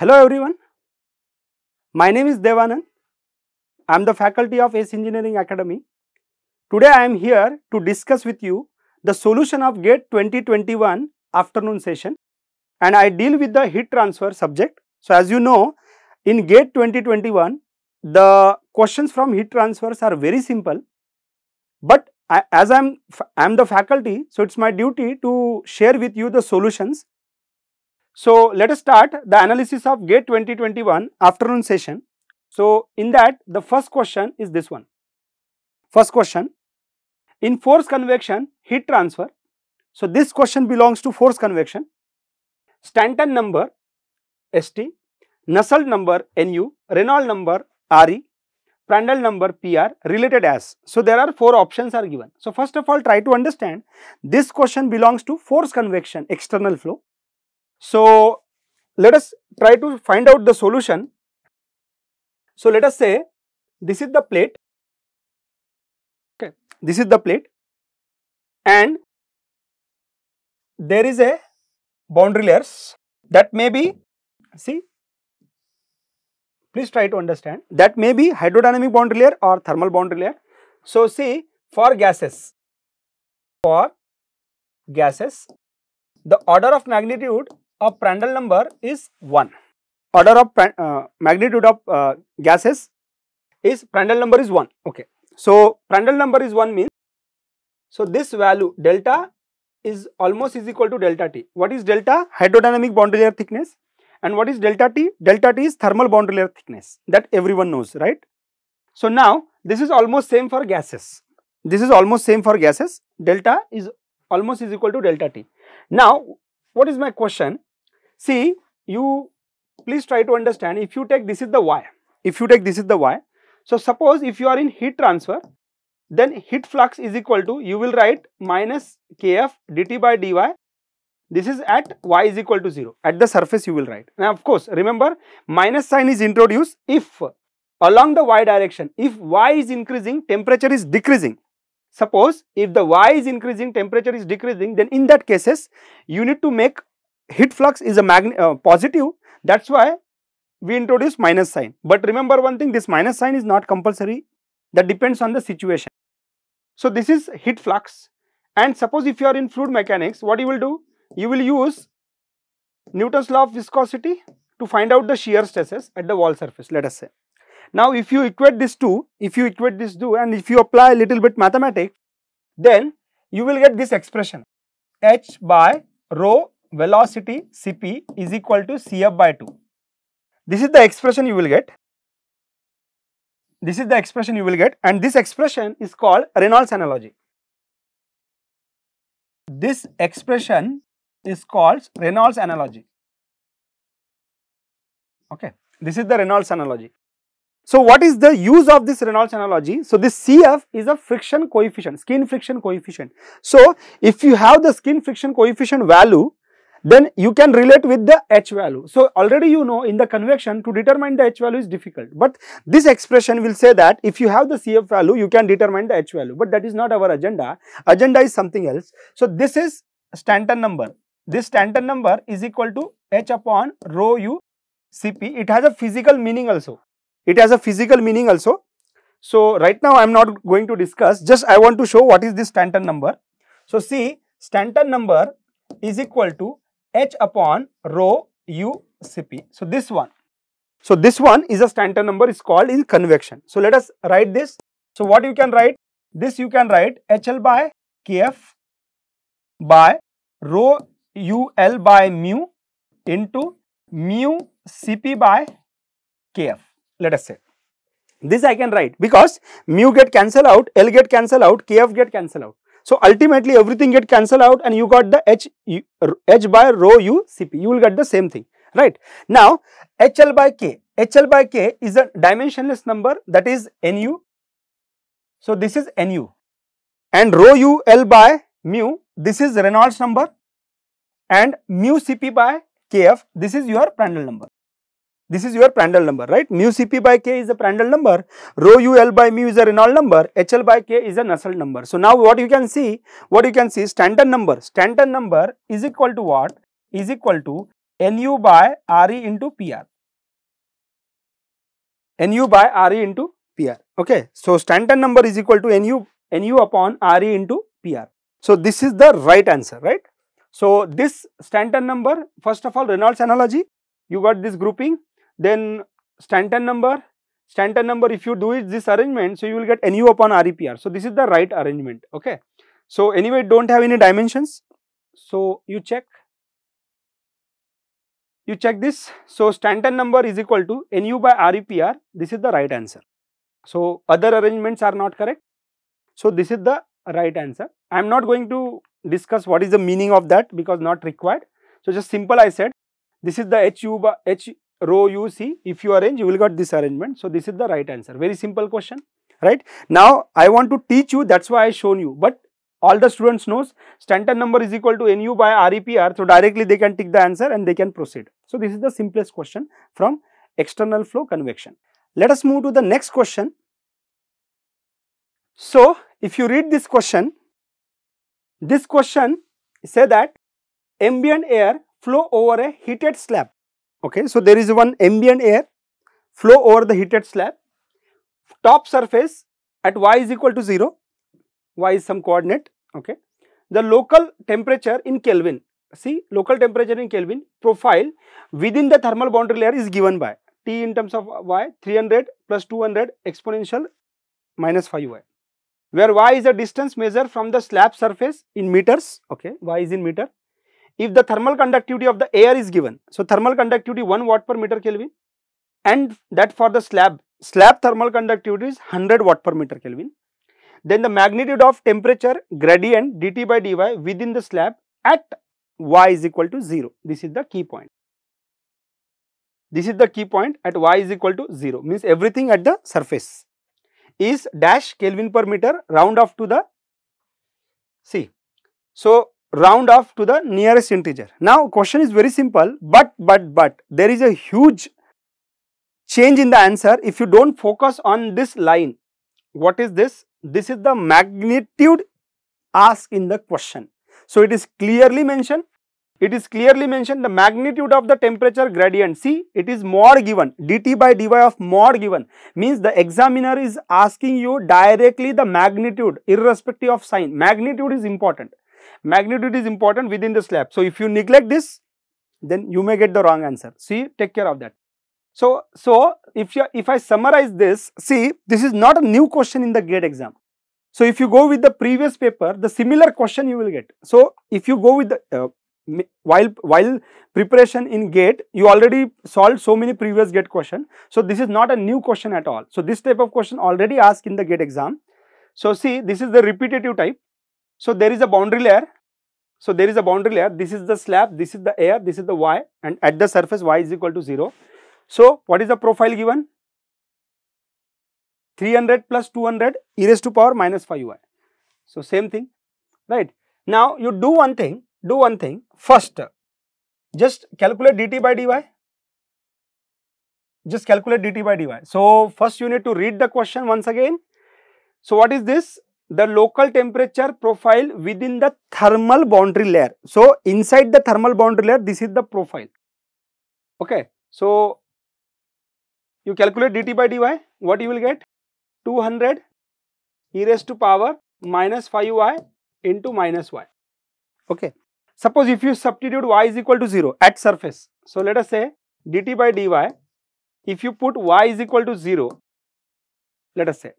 Hello everyone, my name is Devanand. I am the faculty of ACE Engineering Academy. Today I am here to discuss with you the solution of GATE 2021 afternoon session and I deal with the heat transfer subject. So as you know, in GATE 2021, the questions from heat transfers are very simple. But I, as I am, I am the faculty, so it is my duty to share with you the solutions so, let us start the analysis of GATE 2021 afternoon session. So, in that the first question is this one. First question, in force convection heat transfer, so this question belongs to force convection, Stanton number ST, Nusselt number NU, Reynolds number RE, Prandtl number PR related as. So, there are four options are given. So, first of all try to understand this question belongs to force convection external flow so, let us try to find out the solution. So, let us say this is the plate, okay. this is the plate and there is a boundary layers that may be, see, please try to understand that may be hydrodynamic boundary layer or thermal boundary layer. So, see for gases, for gases, the order of magnitude of Prandtl number is 1. Order of uh, magnitude of uh, gases is Prandtl number is 1. Okay. So, Prandtl number is 1 means, so this value delta is almost is equal to delta T. What is delta? Hydrodynamic boundary layer thickness. And what is delta T? Delta T is thermal boundary layer thickness that everyone knows, right? So, now this is almost same for gases. This is almost same for gases. Delta is almost is equal to delta T. Now, what is my question? See, you please try to understand if you take this is the y, if you take this is the y. So, suppose if you are in heat transfer, then heat flux is equal to you will write minus kf dt by dy this is at y is equal to 0 at the surface you will write now of course remember minus sign is introduced if along the y direction if y is increasing temperature is decreasing suppose if the y is increasing temperature is decreasing then in that cases you need to make heat flux is a uh, positive that's why we introduce minus sign but remember one thing this minus sign is not compulsory that depends on the situation so this is heat flux and suppose if you are in fluid mechanics what you will do you will use newton's law of viscosity to find out the shear stresses at the wall surface let us say now if you equate this two if you equate this two and if you apply a little bit mathematics then you will get this expression h by rho velocity Cp is equal to Cf by 2. This is the expression you will get. This is the expression you will get and this expression is called Reynolds analogy. This expression is called Reynolds analogy. Okay, this is the Reynolds analogy. So, what is the use of this Reynolds analogy? So, this Cf is a friction coefficient, skin friction coefficient. So, if you have the skin friction coefficient value, then you can relate with the h value. So, already you know in the convection to determine the h value is difficult, but this expression will say that if you have the CF value, you can determine the h value, but that is not our agenda. Agenda is something else. So, this is Stanton number. This Stanton number is equal to h upon rho u Cp. It has a physical meaning also. It has a physical meaning also. So, right now I am not going to discuss, just I want to show what is this Stanton number. So, see Stanton number is equal to H upon rho U Cp. So this one. So this one is a Stanton number is called in convection. So let us write this. So what you can write? This you can write HL by KF by rho UL by mu into mu Cp by KF. Let us say. This I can write because mu get cancel out, L get cancel out, KF get cancel out. So ultimately everything get cancelled out and you got the h by rho U Cp. You will get the same thing, right? Now HL by K. HL by K is a dimensionless number that is NU. So this is NU and rho U L by mu this is Reynolds number and mu Cp by Kf this is your Prandtl number. This is your Prandtl number, right? Mu Cp by K is the Prandtl number, rho UL by mu is a Reynolds number, HL by K is a Nusselt number. So, now what you can see, what you can see Stanton number, Stanton number is equal to what? Is equal to Nu by Re into PR. Nu by Re into PR, okay? So, Stanton number is equal to Nu, Nu upon Re into PR. So, this is the right answer, right? So, this Stanton number, first of all Reynolds analogy, you got this grouping, then Stanton number, Stanton number if you do it this arrangement, so you will get NU upon REPR. So this is the right arrangement, okay. So anyway, don't have any dimensions. So you check, you check this. So Stanton number is equal to NU by REPR, this is the right answer. So other arrangements are not correct. So this is the right answer. I am not going to discuss what is the meaning of that because not required. So just simple I said, this is the HU by, H, row you see if you arrange you will get this arrangement. So, this is the right answer very simple question right. Now, I want to teach you that is why I shown you but all the students knows Stanton number is equal to nu by REPR. So, directly they can take the answer and they can proceed. So, this is the simplest question from external flow convection. Let us move to the next question. So, if you read this question, this question say that ambient air flow over a heated slab Okay, so there is one ambient air flow over the heated slab, top surface at y is equal to 0, y is some coordinate, okay. The local temperature in Kelvin, see local temperature in Kelvin profile within the thermal boundary layer is given by T in terms of y 300 plus 200 exponential minus 5y where y is the distance measured from the slab surface in meters okay y is in meter if the thermal conductivity of the air is given. So, thermal conductivity 1 watt per meter Kelvin and that for the slab, slab thermal conductivity is 100 watt per meter Kelvin. Then the magnitude of temperature gradient dT by dy within the slab at y is equal to 0. This is the key point. This is the key point at y is equal to 0 means everything at the surface is dash Kelvin per meter round off to the C. So, round off to the nearest integer. Now question is very simple but but but there is a huge change in the answer if you don't focus on this line. What is this? This is the magnitude asked in the question. So it is clearly mentioned. It is clearly mentioned the magnitude of the temperature gradient. See, it is mod given. dT by dy of mod given means the examiner is asking you directly the magnitude irrespective of sign. Magnitude is important. Magnitude is important within the slab. So, if you neglect this, then you may get the wrong answer. See, take care of that. So, so if, you, if I summarize this, see, this is not a new question in the gate exam. So, if you go with the previous paper, the similar question you will get. So, if you go with the, uh, while while preparation in gate you already solved so many previous gate question so this is not a new question at all so this type of question already asked in the gate exam so see this is the repetitive type so there is a boundary layer. So there is a boundary layer. This is the slab, this is the air, this is the y and at the surface y is equal to 0. So what is the profile given? 300 plus 200 e raised to power minus 5y. So same thing, right? Now you do one thing, do one thing. First, just calculate dt by dy. Just calculate dt by dy. So first you need to read the question once again. So what is this? the local temperature profile within the thermal boundary layer. So, inside the thermal boundary layer, this is the profile. Okay. So, you calculate dt by dy, what you will get? 200 e raised to power minus 5y into minus y. Okay. Suppose if you substitute y is equal to 0 at surface. So, let us say dt by dy, if you put y is equal to 0, let us say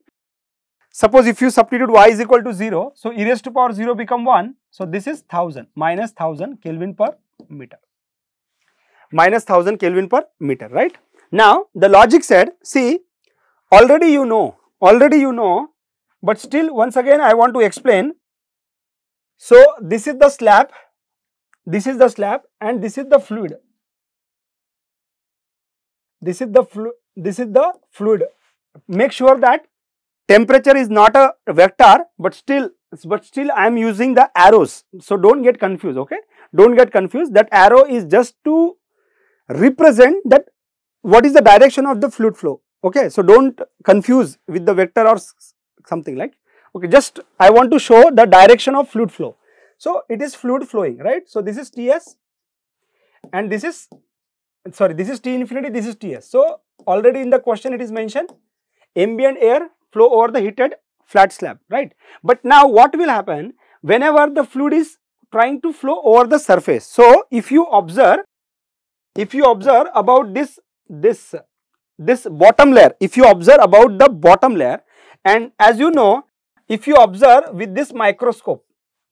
Suppose if you substitute y is equal to 0, so e raised to power 0 become 1. So this is 1000 minus 1000 Kelvin per meter. Minus 1000 Kelvin per meter, right? Now the logic said, see, already you know, already you know, but still once again I want to explain. So this is the slab, this is the slab and this is the fluid. This is the fluid. this is the fluid. Make sure that temperature is not a vector but still but still I am using the arrows. So, do not get confused okay. Do not get confused that arrow is just to represent that what is the direction of the fluid flow okay. So, do not confuse with the vector or something like okay just I want to show the direction of fluid flow. So, it is fluid flowing right. So, this is Ts and this is sorry this is T infinity this is Ts. So, already in the question it is mentioned ambient air flow over the heated flat slab, right? But now what will happen whenever the fluid is trying to flow over the surface. So, if you observe, if you observe about this, this, this bottom layer, if you observe about the bottom layer and as you know, if you observe with this microscope,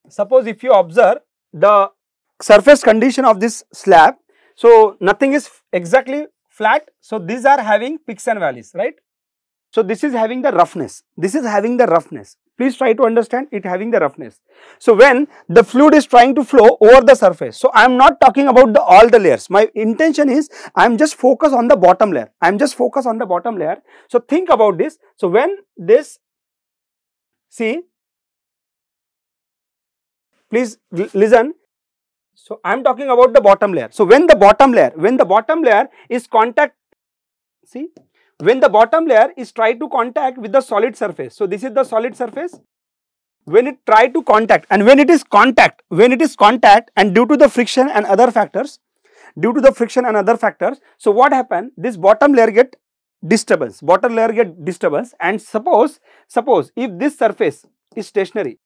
suppose if you observe the surface condition of this slab, so nothing is exactly flat, so these are having peaks and valleys, right? So this is having the roughness. This is having the roughness. Please try to understand it having the roughness. So when the fluid is trying to flow over the surface. So I am not talking about the, all the layers. My intention is I am just focus on the bottom layer. I am just focus on the bottom layer. So think about this. So when this, see, please listen. So I am talking about the bottom layer. So when the bottom layer, when the bottom layer is contact, see, when the bottom layer is try to contact with the solid surface, so this is the solid surface, when it try to contact and when it is contact, when it is contact and due to the friction and other factors, due to the friction and other factors, so what happen, this bottom layer get disturbance, bottom layer get disturbance and suppose, suppose if this surface is stationary,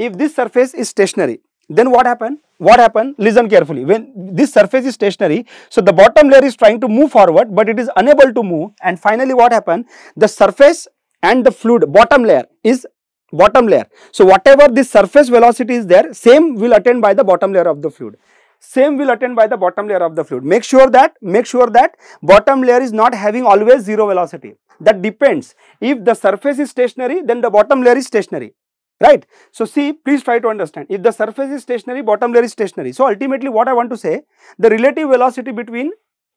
if this surface is stationary then what happened? What happened? Listen carefully. When this surface is stationary, so the bottom layer is trying to move forward, but it is unable to move. And finally, what happened? The surface and the fluid bottom layer is bottom layer. So, whatever this surface velocity is there, same will attain by the bottom layer of the fluid. Same will attain by the bottom layer of the fluid. Make sure that, make sure that bottom layer is not having always zero velocity. That depends. If the surface is stationary, then the bottom layer is stationary right. So, see please try to understand if the surface is stationary bottom layer is stationary. So, ultimately what I want to say the relative velocity between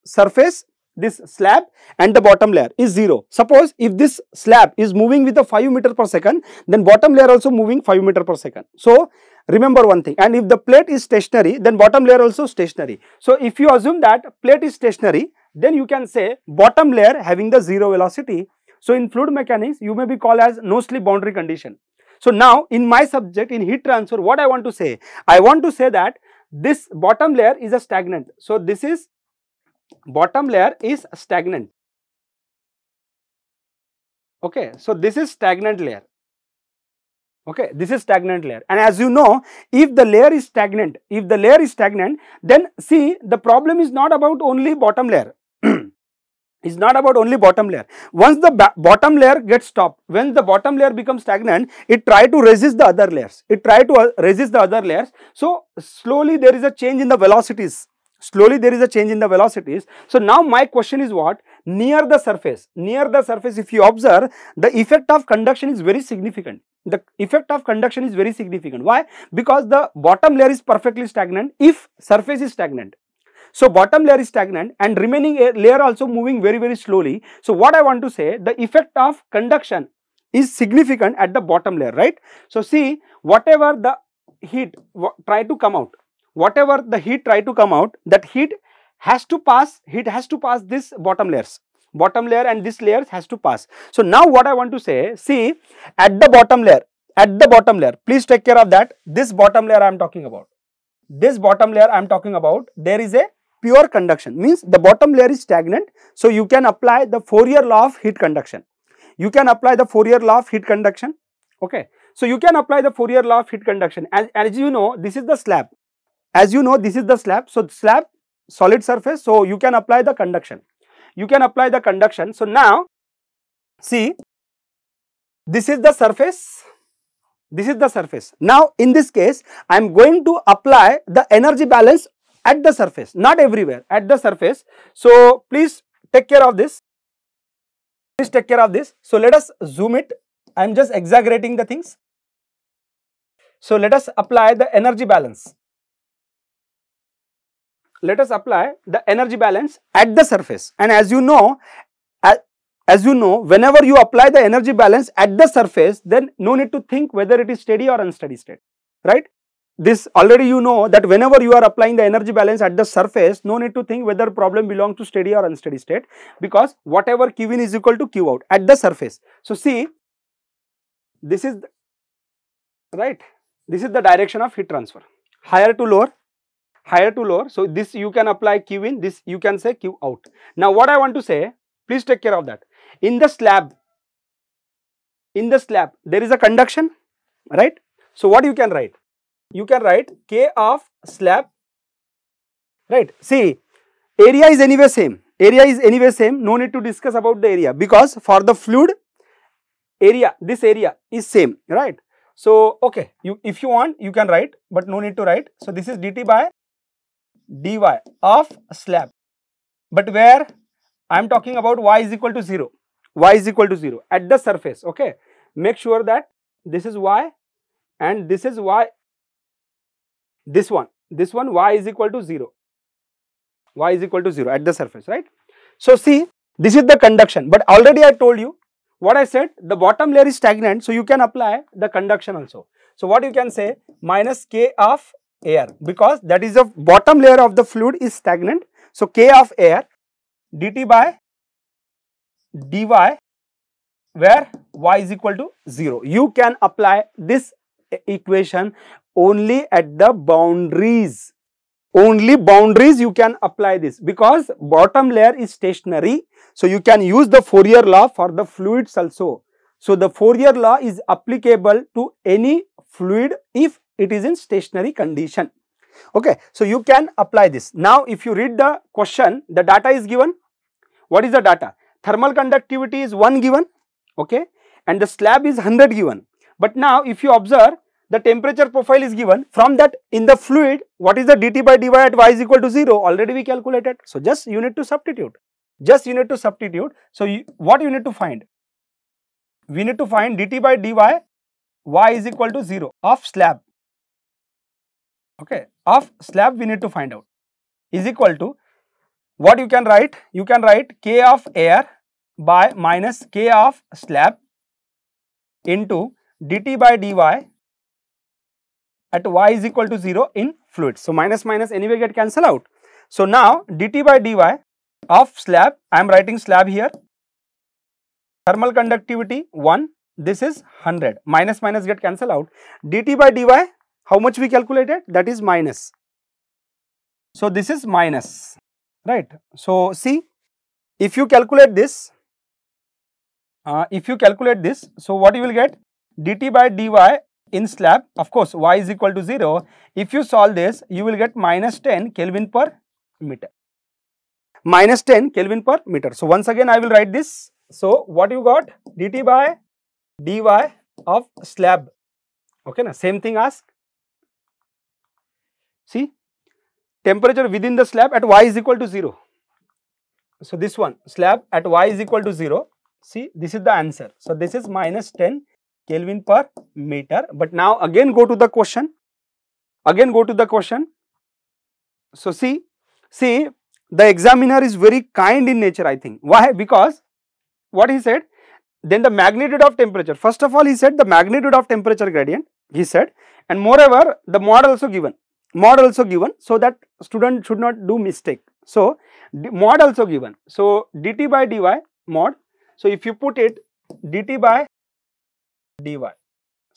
surface this slab and the bottom layer is 0. Suppose if this slab is moving with a 5 meter per second then bottom layer also moving 5 meter per second. So, remember one thing and if the plate is stationary then bottom layer also stationary. So, if you assume that plate is stationary then you can say bottom layer having the 0 velocity. So, in fluid mechanics you may be called as no slip boundary condition. So now in my subject in heat transfer what I want to say? I want to say that this bottom layer is a stagnant. So this is bottom layer is stagnant. Okay, so this is stagnant layer. Okay, this is stagnant layer and as you know if the layer is stagnant, if the layer is stagnant then see the problem is not about only bottom layer it's not about only bottom layer. Once the bottom layer gets stopped, when the bottom layer becomes stagnant, it try to resist the other layers. It try to uh, resist the other layers. So, slowly there is a change in the velocities. Slowly there is a change in the velocities. So, now my question is what? Near the surface, near the surface if you observe, the effect of conduction is very significant. The effect of conduction is very significant. Why? Because the bottom layer is perfectly stagnant if surface is stagnant so bottom layer is stagnant and remaining layer also moving very very slowly. So what I want to say the effect of conduction is significant at the bottom layer right. So see whatever the heat try to come out whatever the heat try to come out that heat has to pass heat has to pass this bottom layers bottom layer and this layer has to pass. So now what I want to say see at the bottom layer at the bottom layer please take care of that this bottom layer I am talking about this bottom layer I am talking about there is a pure conduction means the bottom layer is stagnant. So, you can apply the Fourier law of heat conduction. You can apply the Fourier law of heat conduction. Okay. So, you can apply the Fourier law of heat conduction. As, as you know, this is the slab. As you know, this is the slab. So, slab solid surface. So, you can apply the conduction. You can apply the conduction. So, now see this is the surface this is the surface. Now, in this case, I am going to apply the energy balance at the surface, not everywhere, at the surface. So, please take care of this. Please take care of this. So, let us zoom it. I am just exaggerating the things. So, let us apply the energy balance. Let us apply the energy balance at the surface. And as you know, as you know, whenever you apply the energy balance at the surface, then no need to think whether it is steady or unsteady state, right? this already you know that whenever you are applying the energy balance at the surface, no need to think whether problem belongs to steady or unsteady state because whatever Q in is equal to Q out at the surface. So, see this is right, this is the direction of heat transfer higher to lower, higher to lower. So, this you can apply Q in, this you can say Q out. Now, what I want to say, please take care of that. In the slab, in the slab there is a conduction, right. So, what you can write? you can write K of slab, right? See, area is anyway same, area is anyway same, no need to discuss about the area because for the fluid area, this area is same, right? So, okay, you if you want, you can write, but no need to write. So, this is dt by dy of slab, but where I am talking about y is equal to 0, y is equal to 0 at the surface, okay? Make sure that this is y and this is y this one, this one y is equal to 0, y is equal to 0 at the surface, right. So, see this is the conduction, but already I told you what I said the bottom layer is stagnant, so you can apply the conduction also. So, what you can say minus k of air because that is the bottom layer of the fluid is stagnant. So, k of air dt by dy where y is equal to 0. You can apply this equation only at the boundaries. Only boundaries you can apply this because bottom layer is stationary. So, you can use the Fourier law for the fluids also. So, the Fourier law is applicable to any fluid if it is in stationary condition. Okay. So, you can apply this. Now, if you read the question, the data is given. What is the data? Thermal conductivity is 1 given okay, and the slab is 100 given. But now, if you observe the temperature profile is given. From that in the fluid, what is the dT by dy at y is equal to 0? Already we calculated. So, just you need to substitute. Just you need to substitute. So, you, what you need to find? We need to find dT by dy y is equal to 0 of slab. Okay, of slab we need to find out is equal to what you can write? You can write k of air by minus k of slab into dt by dy at y is equal to 0 in fluid. So, minus minus anyway get cancel out. So, now dt by dy of slab, I am writing slab here, thermal conductivity 1, this is 100, minus minus get cancel out, dt by dy, how much we calculated? That is minus. So, this is minus, right. So, see, if you calculate this, uh, if you calculate this, so what you will get? dt by dy in slab, of course, y is equal to 0. If you solve this, you will get minus 10 Kelvin per meter. Minus 10 Kelvin per meter. So, once again, I will write this. So, what you got? dt by dy of slab. Okay, na? same thing ask. See, temperature within the slab at y is equal to 0. So, this one, slab at y is equal to 0. See, this is the answer. So, this is minus 10 Kelvin per meter. But now again go to the question, again go to the question. So see, see the examiner is very kind in nature I think. Why? Because what he said, then the magnitude of temperature. First of all he said the magnitude of temperature gradient he said and moreover the model also given, Model also given so that student should not do mistake. So model also given. So dt by dy mod. So if you put it dt by dy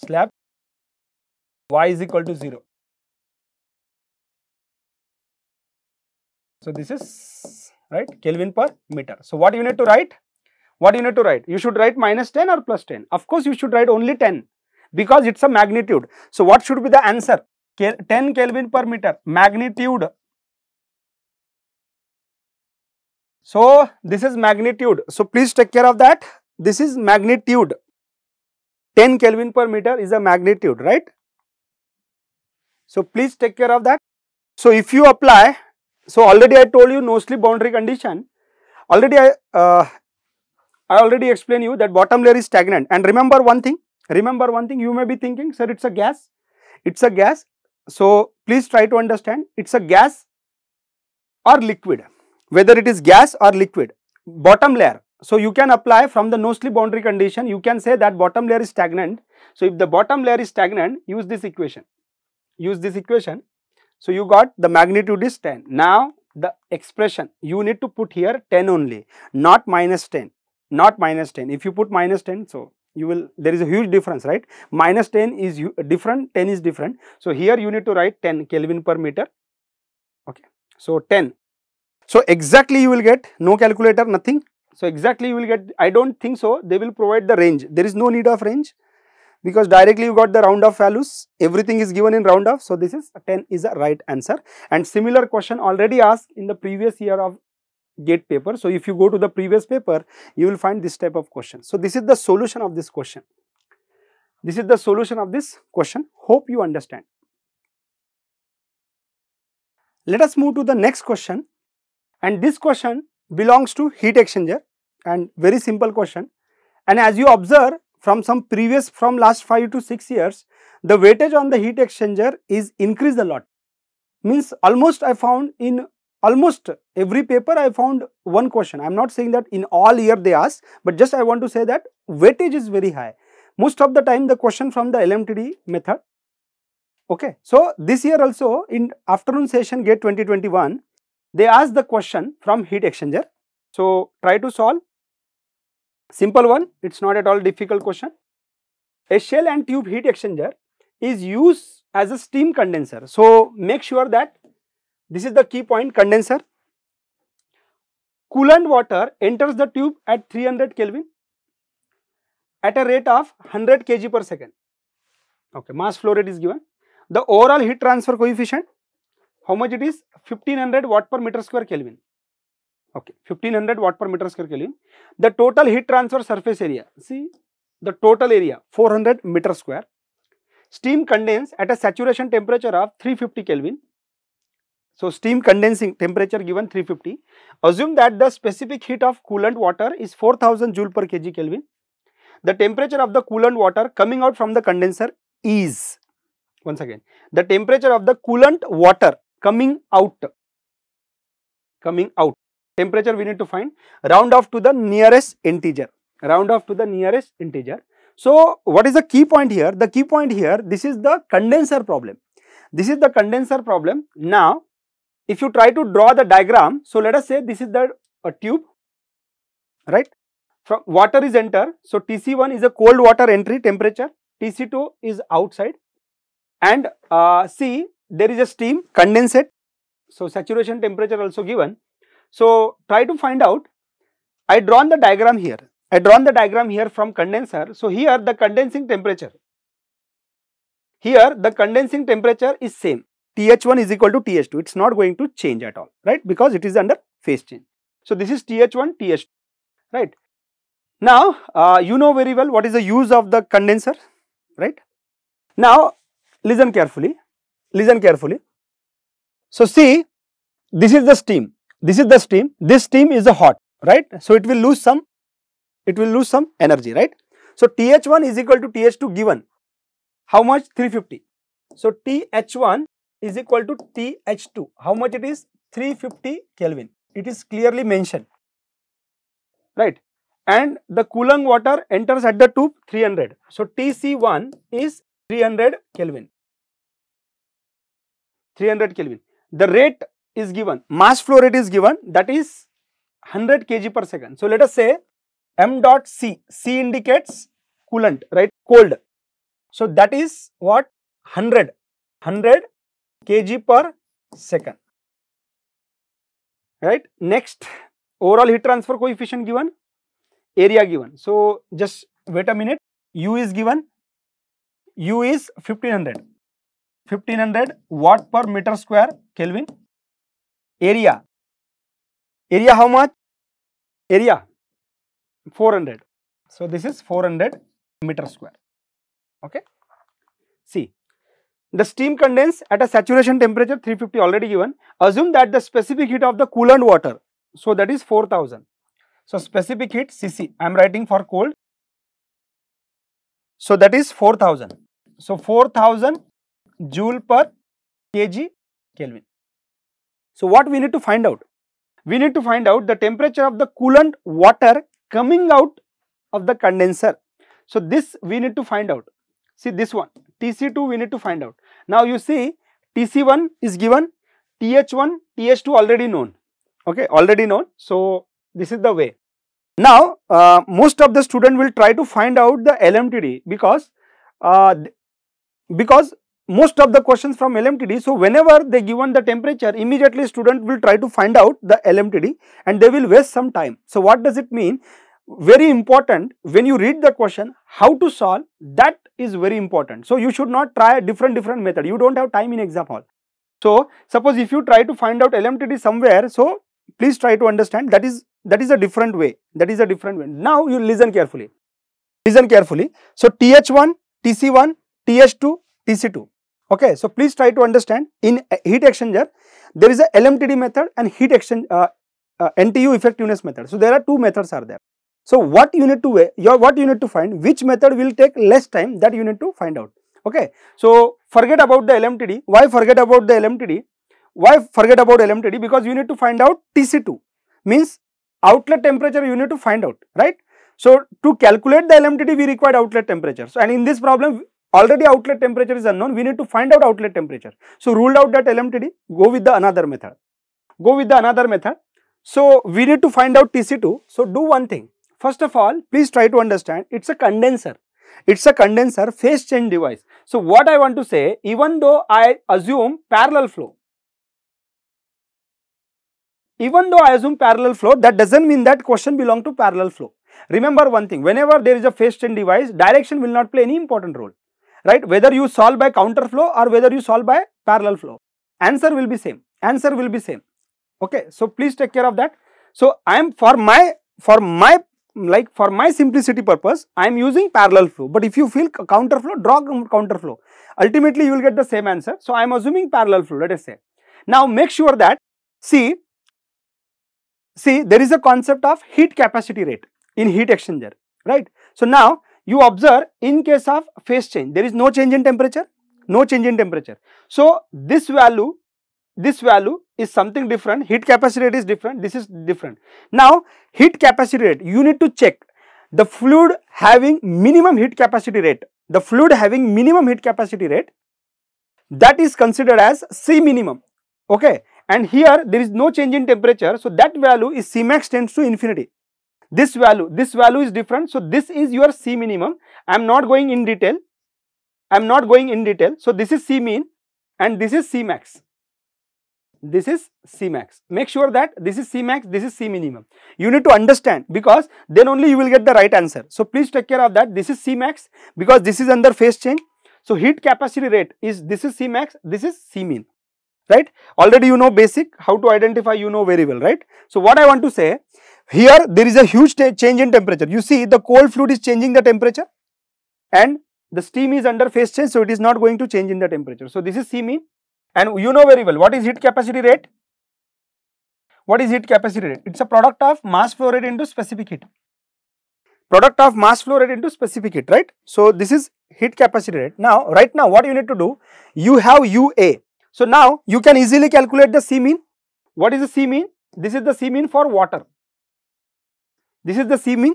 slab y is equal to 0. So this is right Kelvin per meter. So what you need to write? What you need to write? You should write minus 10 or plus 10. Of course, you should write only 10 because it's a magnitude. So what should be the answer? Kel 10 Kelvin per meter magnitude. So this is magnitude. So please take care of that. This is magnitude. 10 Kelvin per meter is a magnitude, right? So, please take care of that. So, if you apply, so already I told you no slip boundary condition, already I, uh, I already explained you that bottom layer is stagnant and remember one thing, remember one thing you may be thinking sir it's a gas, it's a gas. So, please try to understand it's a gas or liquid, whether it is gas or liquid, bottom layer so, you can apply from the no slip boundary condition, you can say that bottom layer is stagnant. So, if the bottom layer is stagnant, use this equation, use this equation. So, you got the magnitude is 10. Now, the expression you need to put here 10 only, not minus 10, not minus 10. If you put minus 10, so you will, there is a huge difference, right? Minus 10 is different, 10 is different. So, here you need to write 10 Kelvin per meter, okay. So, 10. So, exactly you will get no calculator, nothing so exactly you will get, I don't think so, they will provide the range. There is no need of range because directly you got the round off values, everything is given in round off. So this is 10 is the right answer. And similar question already asked in the previous year of gate paper. So if you go to the previous paper, you will find this type of question. So this is the solution of this question. This is the solution of this question. Hope you understand. Let us move to the next question. And this question belongs to heat exchanger and very simple question. And as you observe from some previous from last 5 to 6 years, the weightage on the heat exchanger is increased a lot. Means almost I found in almost every paper I found one question. I am not saying that in all year they ask, but just I want to say that weightage is very high. Most of the time the question from the LMTD method. Okay. So, this year also in afternoon session gate 2021, they ask the question from heat exchanger. So, try to solve. Simple one, it is not at all difficult question. A shell and tube heat exchanger is used as a steam condenser. So, make sure that this is the key point condenser. Coolant water enters the tube at 300 Kelvin at a rate of 100 kg per second. Okay, mass flow rate is given. The overall heat transfer coefficient how much it is 1500 watt per meter square Kelvin. Okay, 1500 watt per meter square Kelvin. The total heat transfer surface area, see the total area 400 meter square. Steam condense at a saturation temperature of 350 Kelvin. So, steam condensing temperature given 350. Assume that the specific heat of coolant water is 4000 joule per kg Kelvin. The temperature of the coolant water coming out from the condenser is, once again, the temperature of the coolant water coming out, coming out. Temperature we need to find, round off to the nearest integer, round off to the nearest integer. So, what is the key point here? The key point here, this is the condenser problem. This is the condenser problem. Now, if you try to draw the diagram, so let us say this is the a tube, right? From water is enter, so TC1 is a cold water entry temperature, TC2 is outside and uh, C there is a steam condensate. So, saturation temperature also given. So, try to find out. I drawn the diagram here. I drawn the diagram here from condenser. So, here the condensing temperature. Here the condensing temperature is same. TH1 is equal to TH2. It is not going to change at all, right? Because it is under phase change. So, this is TH1, TH2, right? Now, uh, you know very well what is the use of the condenser, right? Now, listen carefully listen carefully. So, see this is the steam, this is the steam, this steam is the hot, right. So, it will lose some, it will lose some energy, right. So, TH1 is equal to TH2 given, how much 350. So, TH1 is equal to TH2, how much it is 350 Kelvin, it is clearly mentioned, right. And the cooling water enters at the tube 300. So, TC1 is 300 Kelvin. 300 Kelvin. The rate is given, mass flow rate is given that is 100 kg per second. So, let us say m dot c, c indicates coolant, right, cold. So, that is what 100, 100 kg per second, right. Next, overall heat transfer coefficient given, area given. So, just wait a minute, u is given, u is 1500. 1500 watt per meter square Kelvin. Area. Area how much? Area 400. So this is 400 meter square. Okay. See, the steam condense at a saturation temperature 350 already given. Assume that the specific heat of the coolant water. So that is 4000. So specific heat Cc, I am writing for cold. So that is 4000. So 4000 joule per kg Kelvin. So, what we need to find out? We need to find out the temperature of the coolant water coming out of the condenser. So, this we need to find out. See this one, TC2 we need to find out. Now, you see TC1 is given, TH1, TH2 already known, okay, already known. So, this is the way. Now, uh, most of the student will try to find out the LMTD because, uh, because most of the questions from LMTD. So, whenever they given the temperature, immediately student will try to find out the LMTD and they will waste some time. So, what does it mean? Very important when you read the question, how to solve that is very important. So, you should not try a different different method. You don't have time in exam hall. So, suppose if you try to find out LMTD somewhere, so please try to understand that is that is a different way. That is a different way. Now, you listen carefully. Listen carefully. So, TH1, TC1, TH2, TC2. Okay, so please try to understand in heat exchanger, there is a LMTD method and heat exchange uh, uh, NTU effectiveness method. So there are two methods are there. So what you need to your what you need to find which method will take less time that you need to find out. Okay, so forget about the LMTD. Why forget about the LMTD? Why forget about LMTD? Because you need to find out TC2 means outlet temperature you need to find out, right? So to calculate the LMTD we required outlet temperature. So and in this problem already outlet temperature is unknown, we need to find out outlet temperature. So ruled out that LMTD, go with the another method. Go with the another method. So we need to find out TC2. So do one thing. First of all, please try to understand, it's a condenser. It's a condenser phase change device. So what I want to say, even though I assume parallel flow, even though I assume parallel flow, that doesn't mean that question belong to parallel flow. Remember one thing, whenever there is a phase change device, direction will not play any important role right? Whether you solve by counter flow or whether you solve by parallel flow, answer will be same, answer will be same, okay? So, please take care of that. So, I am for my, for my, like for my simplicity purpose, I am using parallel flow, but if you feel counter flow, draw counter flow. Ultimately, you will get the same answer. So, I am assuming parallel flow, let us say. Now, make sure that, see, see there is a concept of heat capacity rate in heat exchanger right so now you observe in case of phase change, there is no change in temperature, no change in temperature. So, this value, this value is something different, heat capacity rate is different, this is different. Now, heat capacity rate, you need to check the fluid having minimum heat capacity rate, the fluid having minimum heat capacity rate that is considered as C minimum, okay. And here there is no change in temperature, so that value is C max tends to infinity this value, this value is different. So, this is your C minimum. I am not going in detail. I am not going in detail. So, this is C mean and this is C max. This is C max. Make sure that this is C max, this is C minimum. You need to understand because then only you will get the right answer. So, please take care of that. This is C max because this is under phase change. So, heat capacity rate is this is C max, this is C mean right already you know basic how to identify you know very well right so what i want to say here there is a huge change in temperature. You see the cold fluid is changing the temperature and the steam is under phase change. So, it is not going to change in the temperature. So, this is C mean and you know very well what is heat capacity rate? What is heat capacity rate? It is a product of mass flow rate into specific heat. Product of mass flow rate into specific heat, right? So, this is heat capacity rate. Now, right now what you need to do? You have UA. So, now you can easily calculate the C mean. What is the C mean? This is the C mean for water. This is the C mean.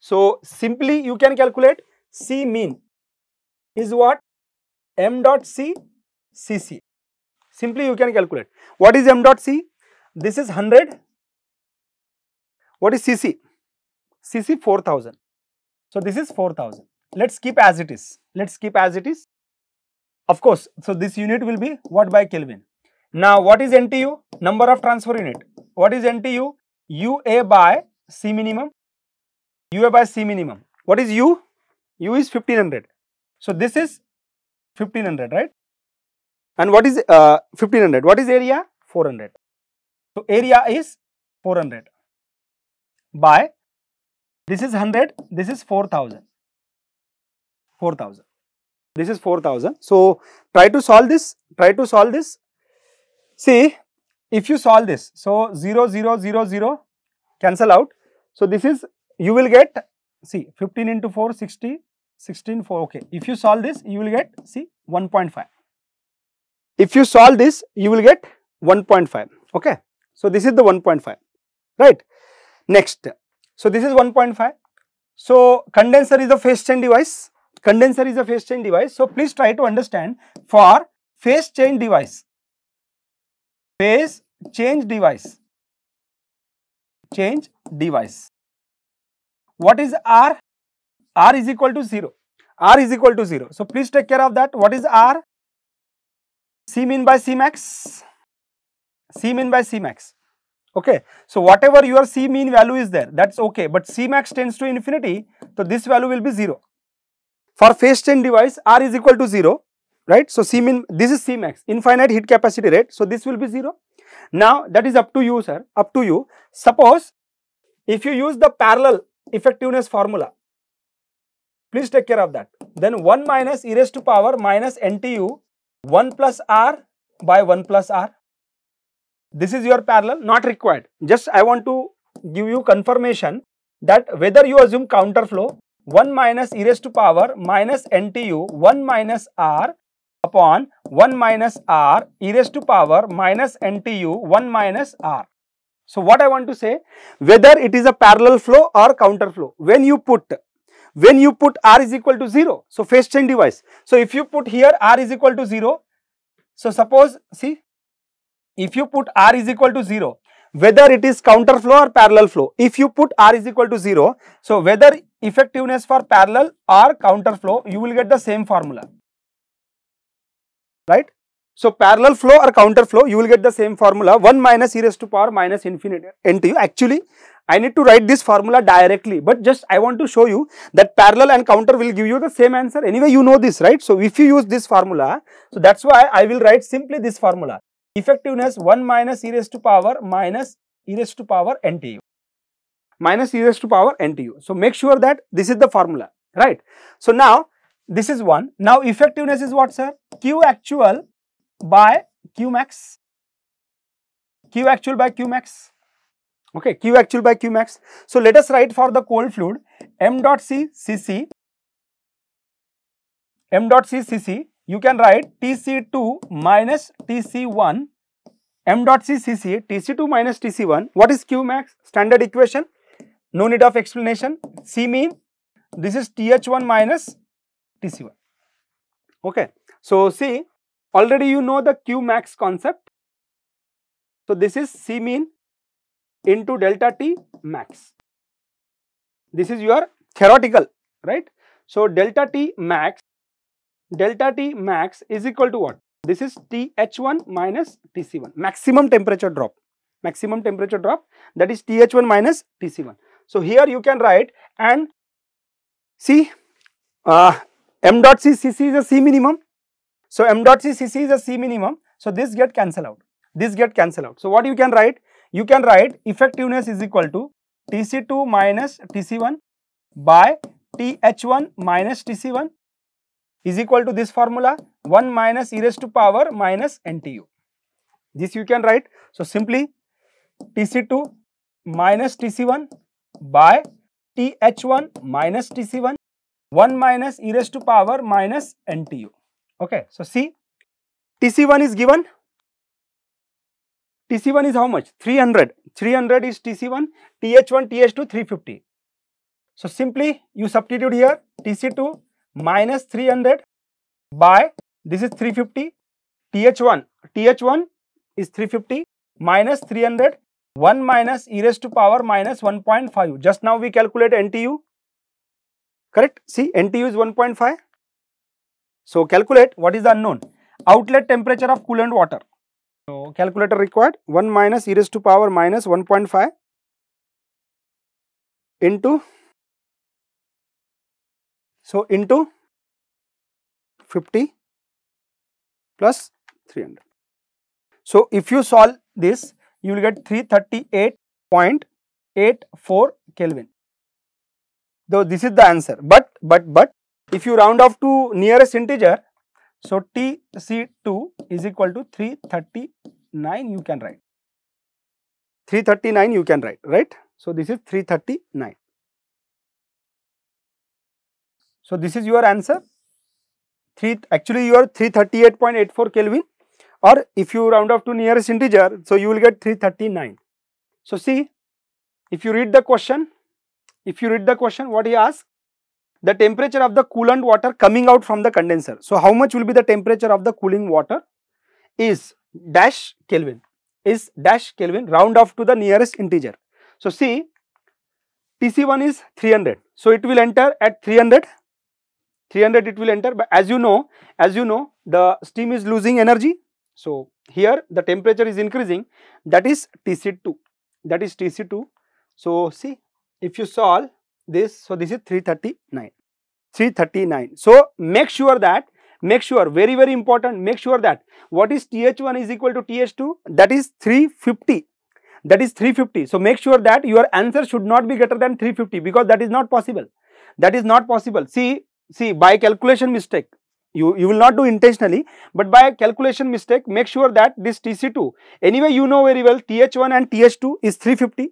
So, simply you can calculate C mean is what m dot C CC. Simply you can calculate. What is m dot C? This is 100. What is CC? CC 4000. So, this is 4000. Let us keep as it is. Let us keep as it is. Of course, so this unit will be what by Kelvin. Now, what is NTU? Number of transfer unit. What is NTU? UA by C minimum, UA by C minimum. What is U? U is 1500. So this is 1500, right? And what is uh, 1500? What is area? 400. So area is 400 by this is 100, this is 4000. 4000. This is 4000. So try to solve this, try to solve this. See, if you solve this, so 0, 0, 0, 0 cancel out. So, this is you will get see 15 into 4 60 16 4 okay. If you solve this you will get see 1.5. If you solve this you will get 1.5 okay. So, this is the 1.5 right. Next so this is 1.5. So condenser is a phase change device. Condenser is a phase change device. So please try to understand for phase change device. Phase change device. Change device. What is R? R is equal to 0. R is equal to 0. So, please take care of that. What is R? C mean by C max. C mean by C max. Okay. So, whatever your C mean value is there, that is okay. But C max tends to infinity. So, this value will be 0. For phase change device, R is equal to 0 right. So, C min this is C max infinite heat capacity rate. So, this will be 0. Now, that is up to you sir up to you. Suppose if you use the parallel effectiveness formula, please take care of that. Then 1 minus e raised to power minus NTU 1 plus R by 1 plus R. This is your parallel, not required. Just I want to give you confirmation that whether you assume counter flow 1 minus e raised to power minus NTU 1 minus R upon 1 minus R e raised to power minus NTU 1 minus R. So, what I want to say, whether it is a parallel flow or counter flow, when you put, when you put R is equal to 0, so phase change device. So, if you put here R is equal to 0, so suppose, see, if you put R is equal to 0, whether it is counter flow or parallel flow, if you put R is equal to 0, so whether effectiveness for parallel or counter flow, you will get the same formula, right? So, parallel flow or counter flow, you will get the same formula 1 minus e raised to power minus infinity NTU. Actually, I need to write this formula directly, but just I want to show you that parallel and counter will give you the same answer. Anyway, you know this, right? So, if you use this formula, so that's why I will write simply this formula effectiveness 1 minus e raised to power minus e raised to power NTU minus e raised to power NTU. So, make sure that this is the formula, right? So, now this is 1. Now, effectiveness is what, sir? Q actual by Q max, Q actual by max, okay, Q actual by max. So, let us write for the cold fluid m dot c cc, m dot c cc, you can write Tc2 minus Tc1 m dot c cc tc2 minus tc1 what is q max standard equation no need of explanation c mean this is th1 minus tc1 okay so see Already you know the Q max concept. So this is C mean into delta T max. This is your theoretical, right? So delta T max, delta T max is equal to what? This is TH1 minus TC1, maximum temperature drop, maximum temperature drop that is TH1 minus TC1. So here you can write and see uh, m dot c C is a c minimum so m dot c, cc is a c minimum. So this get cancel out. This get cancel out. So what you can write? You can write effectiveness is equal to tc2 minus tc1 by th1 minus tc1 is equal to this formula 1 minus e raised to power minus ntu. This you can write. So simply tc2 minus tc1 by th1 minus tc1 1 minus e raised to power minus ntu. Okay, so see TC1 is given. TC1 is how much? 300. 300 is TC1, TH1, TH2, 350. So simply you substitute here TC2 minus 300 by this is 350 TH1. TH1 is 350 minus 300 1 minus e raised to power minus 1.5. Just now we calculate NTU. Correct? See NTU is 1.5. So calculate what is the unknown? Outlet temperature of coolant water. So calculator required 1 minus e raised to power minus 1.5 into so into 50 plus 300. So if you solve this you will get 338.84 Kelvin. So this is the answer but but but if you round off to nearest integer, so TC2 is equal to 339 you can write. 339 you can write, right? So, this is 339. So, this is your answer. Three, actually you are 338.84 Kelvin or if you round off to nearest integer, so you will get 339. So, see if you read the question, if you read the question what he asked the temperature of the coolant water coming out from the condenser. So, how much will be the temperature of the cooling water is dash Kelvin, is dash Kelvin round off to the nearest integer. So, see TC1 is 300. So, it will enter at 300, 300 it will enter but as you know, as you know the steam is losing energy. So, here the temperature is increasing that is TC2, that is TC2. So, see if you solve this so this is 339 339 so make sure that make sure very very important make sure that what is th1 is equal to th2 that is 350 that is 350 so make sure that your answer should not be greater than 350 because that is not possible that is not possible see see by calculation mistake you you will not do intentionally but by a calculation mistake make sure that this tc2 anyway you know very well th1 and th2 is 350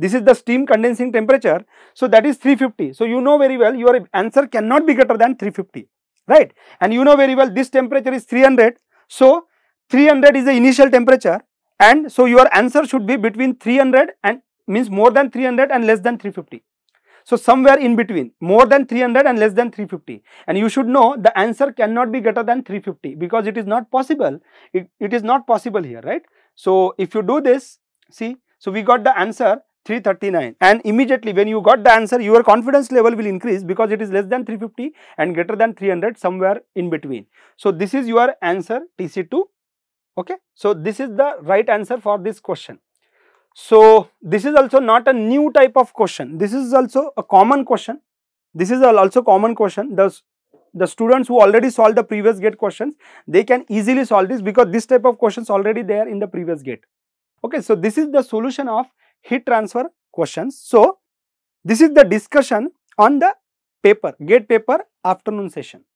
this is the steam condensing temperature. So that is 350. So you know very well your answer cannot be greater than 350, right? And you know very well this temperature is 300. So 300 is the initial temperature and so your answer should be between 300 and means more than 300 and less than 350. So somewhere in between more than 300 and less than 350 and you should know the answer cannot be greater than 350 because it is not possible. It, it is not possible here, right? So if you do this, see, so we got the answer 339 and immediately when you got the answer your confidence level will increase because it is less than 350 and greater than 300 somewhere in between. So, this is your answer TC2 okay. So, this is the right answer for this question. So, this is also not a new type of question this is also a common question this is also common question the students who already solved the previous gate questions they can easily solve this because this type of questions already there in the previous gate. Okay, so this is the solution of heat transfer questions. So, this is the discussion on the paper, gate paper afternoon session.